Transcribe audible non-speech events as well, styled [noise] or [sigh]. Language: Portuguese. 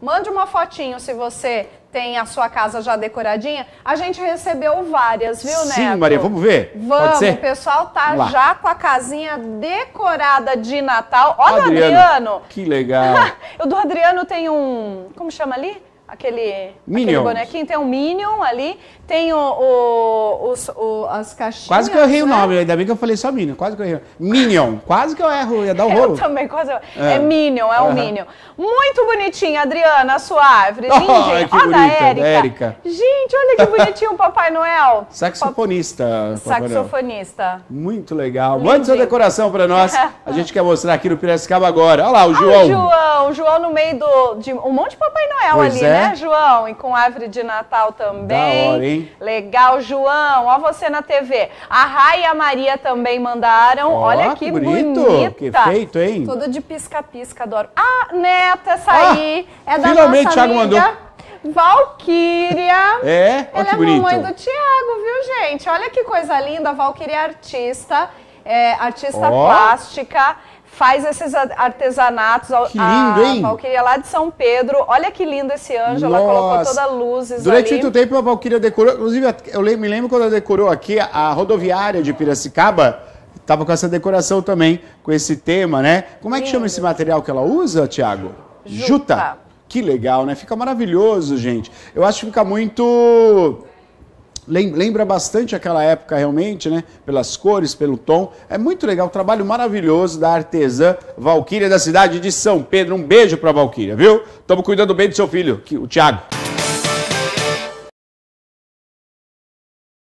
Mande uma fotinho se você tem a sua casa já decoradinha. A gente recebeu várias, viu, Sim, Neto? Sim, Maria, vamos ver. Vamos, o pessoal tá já com a casinha decorada de Natal. Olha, Adriano. Adriano. Que legal. [laughs] o do Adriano tem um. Como chama ali? Aquele, aquele, bonequinho, tem um Minion ali, tem o, o, os, o, as caixinhas. Quase que eu errei né? o nome, ainda bem que eu falei só Minion, quase que eu errei. Minion, quase que eu erro, ia dar o um [laughs] rolo. Eu também quase eu... é. é Minion, é o uhum. um Minion. Muito bonitinho, Adriana, a sua árvore, oh, linda. Olha bonita, Erika. Gente, olha que bonitinho o Papai Noel. [laughs] Saxofonista. Saxofonista. Muito legal. Mande sua decoração para nós, [laughs] a gente quer mostrar aqui no Piracicaba agora. Olha lá, o ah, João. Olha o João, o João no meio do, de um monte de Papai Noel pois ali, é né? É? João? E com árvore de Natal também. Da hora, hein? Legal, João. Ó você na TV. A Rai e a Maria também mandaram. Ó, Olha que, bonito. bonita. Que feito, hein? Tudo de pisca-pisca, adoro. Ah, Neto, essa ah, aí é da finalmente, nossa Thiago mandou. Valquíria. É? Olha Ela é bonito. mamãe do Tiago, viu, gente? Olha que coisa linda. A Valquíria é artista, é, artista oh. plástica faz esses artesanatos. Que lindo, hein? A Valquíria lá de São Pedro. Olha que lindo esse anjo. Nossa. Ela colocou toda luzes Durante ali. muito tempo a Valquíria decorou. Inclusive, eu me lembro quando ela decorou aqui a rodoviária de Piracicaba. Tava com essa decoração também, com esse tema, né? Como é que lindo. chama esse material que ela usa, Tiago? Juta. Juta. Que legal, né? Fica maravilhoso, gente. Eu acho que fica muito lembra bastante aquela época realmente, né? Pelas cores, pelo tom. É muito legal, trabalho maravilhoso da artesã Valquíria da cidade de São Pedro. Um beijo pra Valquíria, viu? Tamo cuidando bem do seu filho, o Thiago.